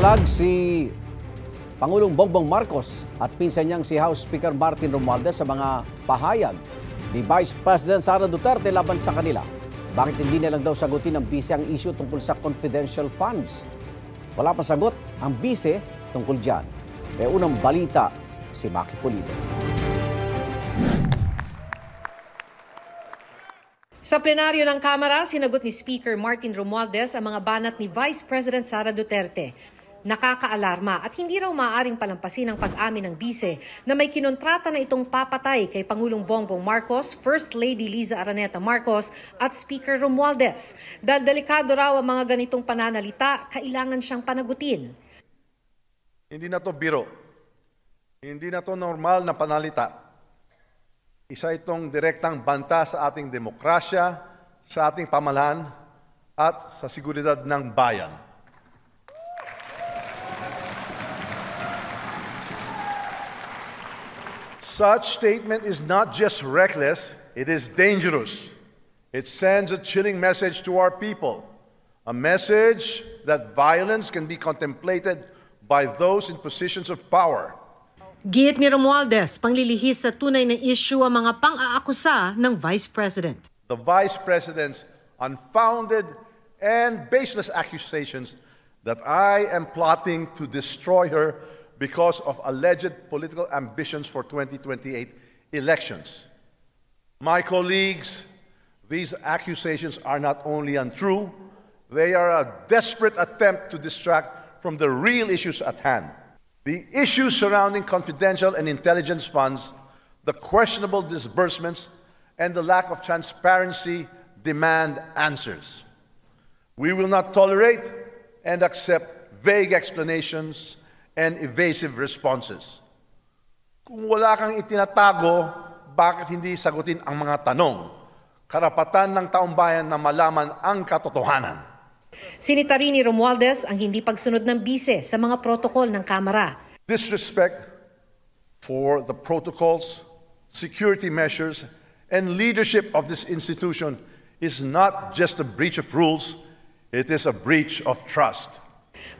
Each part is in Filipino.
Bumalag si Pangulong Bongbong Marcos at pinsan niyang si House Speaker Martin Romualdez sa mga pahayag ni Vice President Sara Duterte laban sa kanila. Bakit hindi na lang daw sagutin ng bise ang issue tungkol sa confidential funds? Wala pa sagot ang bise tungkol dyan. May unang balita si Maki Pulido. Sa plenaryo ng Kamara, sinagot ni Speaker Martin Romualdez ang mga banat ni Vice President Sara Duterte nakakaalarma at hindi raw maaaring palampasin ang pag-amin ng bise na may kinontrata na itong papatay kay Pangulong Bongbong Marcos, First Lady Liza Araneta Marcos at Speaker Romualdez. Dahil delikado raw ang mga ganitong pananalita, kailangan siyang panagutin. Hindi na to biro. Hindi na to normal na panalita. Isa itong direktang banta sa ating demokrasya, sa ating pamalan at sa seguridad ng bayan. Such statement is not just reckless, it is dangerous. It sends a chilling message to our people, a message that violence can be contemplated by those in positions of power. Giit ni Romualdez, panglilihis sa tunay na isyu ang mga pang-aakusa ng Vice President. The Vice President's unfounded and baseless accusations that I am plotting to destroy her because of alleged political ambitions for 2028 elections. My colleagues, these accusations are not only untrue, they are a desperate attempt to distract from the real issues at hand. The issues surrounding confidential and intelligence funds, the questionable disbursements, and the lack of transparency demand answers. We will not tolerate and accept vague explanations and evasive responses. Kung wala kang itinatago, bakit hindi sagutin ang mga tanong? Karapatan ng taong bayan na malaman ang katotohanan. ni Romualdez ang hindi pagsunod ng bise sa mga protokol ng kamera. Disrespect for the protocols, security measures, and leadership of this institution is not just a breach of rules, it is a breach of trust.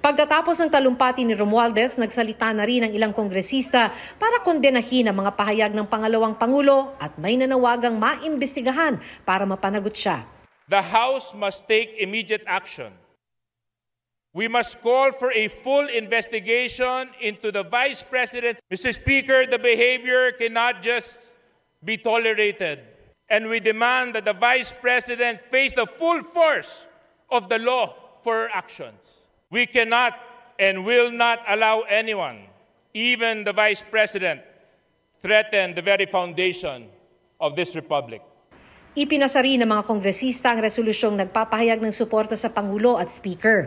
Pagkatapos ng talumpati ni Romualdez, nagsalita na rin ang ilang kongresista para kondenahin ang mga pahayag ng pangalawang Pangulo at may nanawagang maimbestigahan para mapanagot siya. The House must take immediate action. We must call for a full investigation into the Vice President. Mr. Speaker, the behavior cannot just be tolerated. And we demand that the Vice President face the full force of the law for her actions. We cannot and will not allow anyone, even the Vice President, threaten the very foundation of this republic. Ipinasari ng mga kongresista ang resolusyong nagpapahayag ng suporta sa Pangulo at Speaker.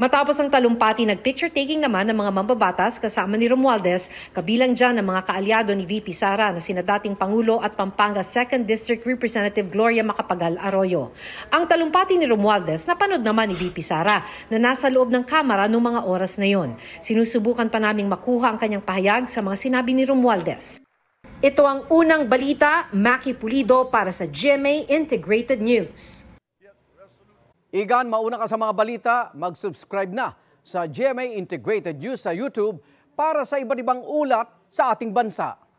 Matapos ang talumpati, nagpicture taking naman ng mga mambabatas kasama ni Romualdez, kabilang dyan ang mga kaalyado ni VP Sara na sina dating Pangulo at Pampanga 2nd District Representative Gloria Macapagal Arroyo. Ang talumpati ni Romualdez napanood naman ni VP Sara na nasa loob ng kamera noong mga oras na yon. Sinusubukan pa naming makuha ang kanyang pahayag sa mga sinabi ni Romualdez. Ito ang unang balita, Maki Pulido para sa GMA Integrated News. Igan, mauna ka sa mga balita, mag-subscribe na sa GMA Integrated News sa YouTube para sa iba't ibang ulat sa ating bansa.